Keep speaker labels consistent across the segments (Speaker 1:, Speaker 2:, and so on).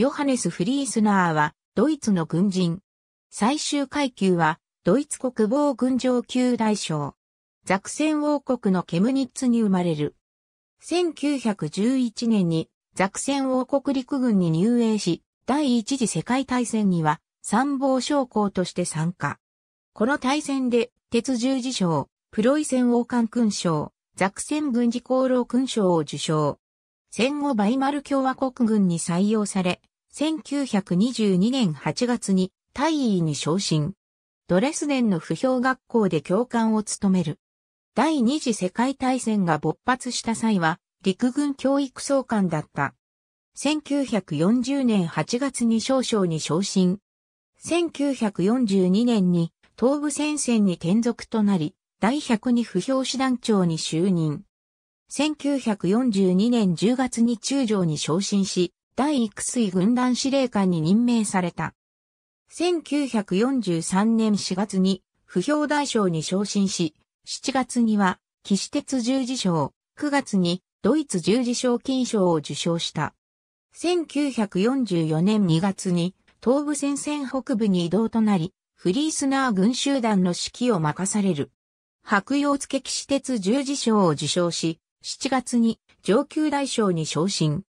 Speaker 1: ヨハネス・フリースナーは、ドイツの軍人。最終階級は、ドイツ国防軍上級大将。ザクセン王国のケムニッツに生まれる。1911年にザクセン王国陸軍に入営し、第一次世界大戦には参謀将校として参加。この大戦で鉄十字章、プロイセン王冠勲章、ザクセン軍事功労勲章を受章。戦後バイマル共和国軍に採用され、1922年8月に大尉に昇進。ドレスデンの不評学校で教官を務める。第二次世界大戦が勃発した際は、陸軍教育総監だった。1940年8月に少将に昇進。1942年に東部戦線に転属となり、第1 0不評師団長に就任。1942年10月に中将に昇進し、第幾水軍団司令官に任命された。1943年4月に不評大賞に昇進し、7月には騎士鉄十字章、9月にドイツ十字章金賞を受賞した。1944年2月に東部戦線北部に移動となり、フリースナー軍集団の指揮を任される。白洋付騎士鉄十字章を受賞し、7月に上級大将に昇進。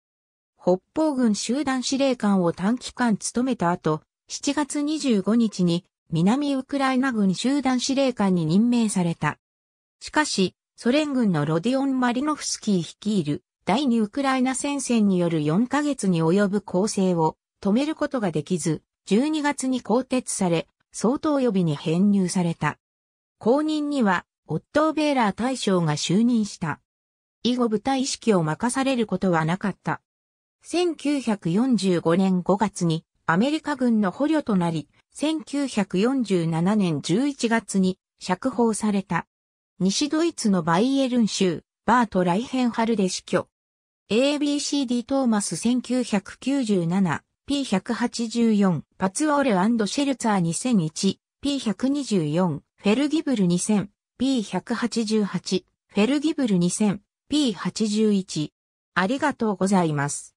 Speaker 1: 北方軍集団司令官を短期間務めた後、7月25日に南ウクライナ軍集団司令官に任命された。しかし、ソ連軍のロディオン・マリノフスキー率いる第二ウクライナ戦線による4ヶ月に及ぶ攻勢を止めることができず、12月に更迭され、総統予備に編入された。後任には、オットー・ベーラー大将が就任した。以後部隊意識を任されることはなかった。1945年5月にアメリカ軍の捕虜となり、1947年11月に釈放された。西ドイツのバイエルン州、バート・ライヘンハルで死去。ABCD トーマス 1997P184 パツオーレシェルツァー 2001P124 フェルギブル 2000P188 フェルギブル 2000P81 ありがとうございます。